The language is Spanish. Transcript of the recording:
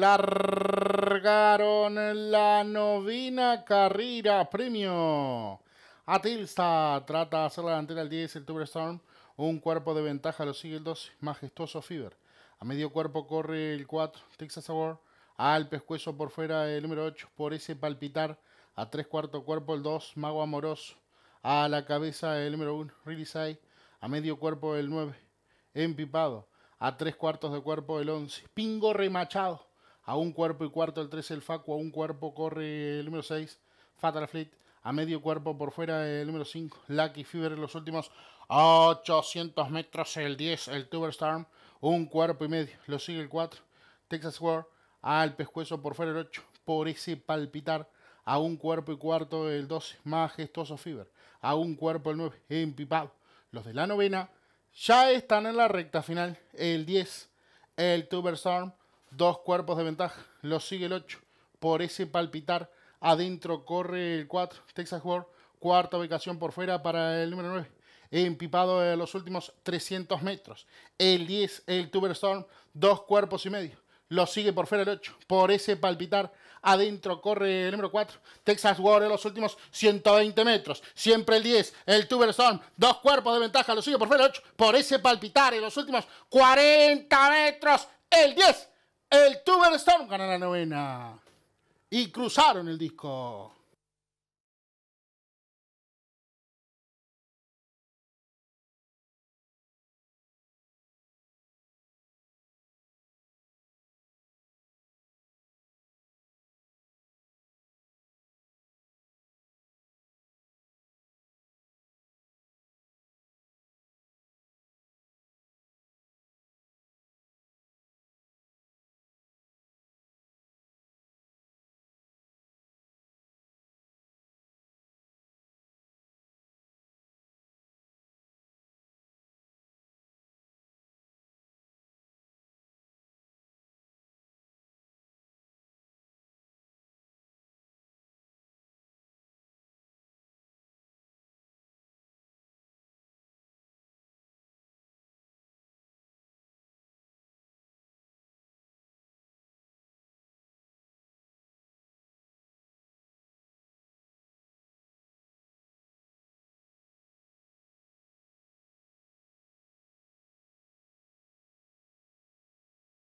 largaron la novena carrera premio. Atilsta trata de hacer la delantera al 10 el Storm Un cuerpo de ventaja lo sigue el 2, majestuoso Fever. A medio cuerpo corre el 4, Texas Award. Al pescuezo por fuera el número 8, por ese palpitar. A tres cuarto cuerpo el 2, Mago Amoroso. A la cabeza el número 1, Sai, A medio cuerpo el 9, Empipado a tres cuartos de cuerpo el 11. Pingo remachado a un cuerpo y cuarto el 13 el Facu, a un cuerpo corre el número 6, Fatal Fleet, a medio cuerpo por fuera el número 5, Lucky Fever en los últimos 800 metros el 10, el storm un cuerpo y medio, lo sigue el 4, Texas War, al pescuezo por fuera el 8, por ese palpitar, a un cuerpo y cuarto el 12, majestuoso Fever, a un cuerpo el 9, empipado, los de la novena ya están en la recta final. El 10, el Tuberstorm, dos cuerpos de ventaja. Lo sigue el 8. Por ese palpitar, adentro corre el 4, Texas World. Cuarta ubicación por fuera para el número 9. Empipado en los últimos 300 metros. El 10, el Storm, dos cuerpos y medio lo sigue por fuera el 8. Por ese palpitar, adentro corre el número 4. Texas War en los últimos 120 metros. Siempre el 10. El Tuberson, dos cuerpos de ventaja, lo sigue por fuera el 8. Por ese palpitar en los últimos 40 metros, el 10. El Tuberson gana la novena. Y cruzaron el disco.